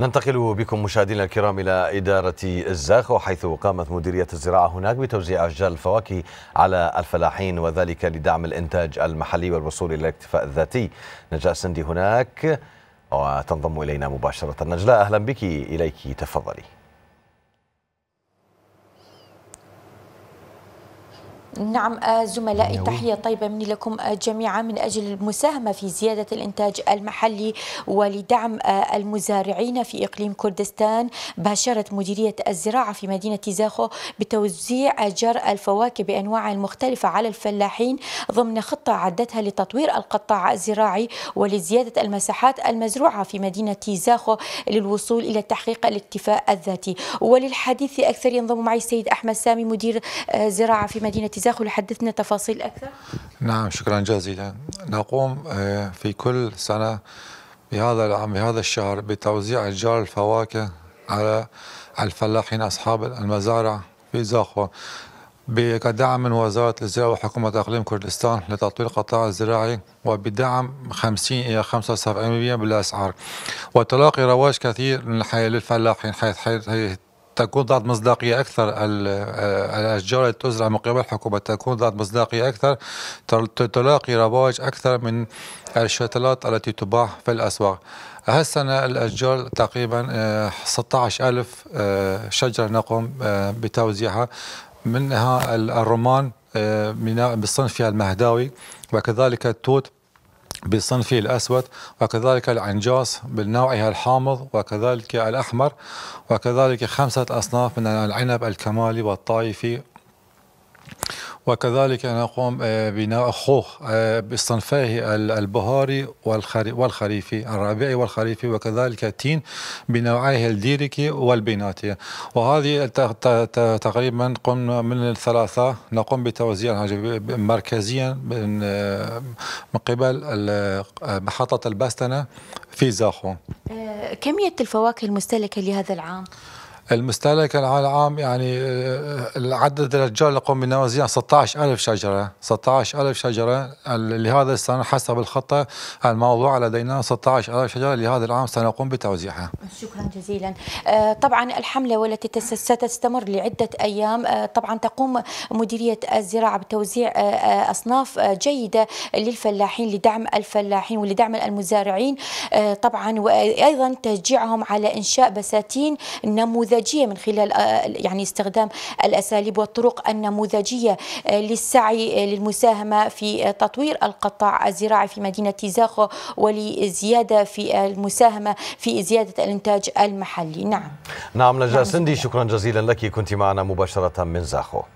ننتقل بكم مشاهدينا الكرام إلى إدارة الزاخو حيث قامت مديرية الزراعة هناك بتوزيع أشجار الفواكه على الفلاحين وذلك لدعم الإنتاج المحلي والوصول إلى الاكتفاء الذاتي نجلاء سندي هناك وتنضم إلينا مباشرة نجلاء أهلا بك إليك تفضلي نعم آه، زملائي نعم. تحية طيبة مني لكم آه، جميعا من أجل المساهمة في زيادة الإنتاج المحلي ولدعم آه، المزارعين في إقليم كردستان باشرت مديرية الزراعة في مدينة زاخو بتوزيع جر الفواكه بأنواعها المختلفة على الفلاحين ضمن خطة عدتها لتطوير القطاع الزراعي ولزيادة المساحات المزروعة في مدينة زاخو للوصول إلى تحقيق الاكتفاء الذاتي وللحديث أكثر ينضم معي السيد أحمد سامي مدير زراعة في مدينة الزاخل ولحدثنا تفاصيل أكثر نعم شكرا جزيلا نقوم آه، في كل سنة بهذا العام بهذا الشهر بتوزيع أشجار الفواكه على الفلاحين أصحاب المزارع في زاخو بدعم من وزارة الزراعة وحكومة إقليم كردستان لتطوير القطاع الزراعي وبدعم 50 إلى 75% بالأسعار وتلاقي رواج كثير من الحياة للفلاحين حيث, حيث تكون ذات مصداقية أكثر الأشجار التي تزرع من قبل الحكومة تكون ذات مصداقية أكثر تلاقي رواج أكثر من الشتلات التي تباع في الأسواق هالسنة الأشجار تقريبا 16 آه، ألف آه، شجرة نقوم آه، بتوزيعها منها الرمان بصنفها المهداوي وكذلك التوت بصنفه الأسود وكذلك العنجاس بنوعها الحامض وكذلك الأحمر وكذلك خمسة أصناف من العنب الكمالي والطائفي وكذلك نقوم ببناء آه، خوخ آه، بصنفيه البهاري والخريفي الربيعي والخريفي وكذلك التين بنوعيه الديركي والبيناتي وهذه تقريبا قمنا من الثلاثه نقوم بتوزيعها مركزيا من آه، قبل محطه البستنه في زاخو كميه الفواكه المستهلكه لهذا العام المستهلك العام يعني آه، عدد الاشجار اللي قمنا بنوزيعها 16000 شجره 16000 شجره لهذا السنه حسب الخطه الموضوع لدينا 16000 شجره لهذا العام سنقوم بتوزيعها شكرا جزيلا آه، طبعا الحمله والتي ستستمر لعده ايام آه، طبعا تقوم مديريه الزراعه بتوزيع اصناف جيده للفلاحين لدعم الفلاحين ولدعم المزارعين طبعا وايضا تشجيعهم على انشاء بساتين نموذج النموذجيه من خلال آه، يعني استخدام الاساليب والطرق النموذجيه آه، للسعي آه، للمساهمه في تطوير القطاع الزراعي في مدينه زاخو ولزياده في المساهمه في زياده الانتاج المحلي نعم نعم،, نعم نجاة سندي شكرا جزيلا لك كنت معنا مباشره من زاخو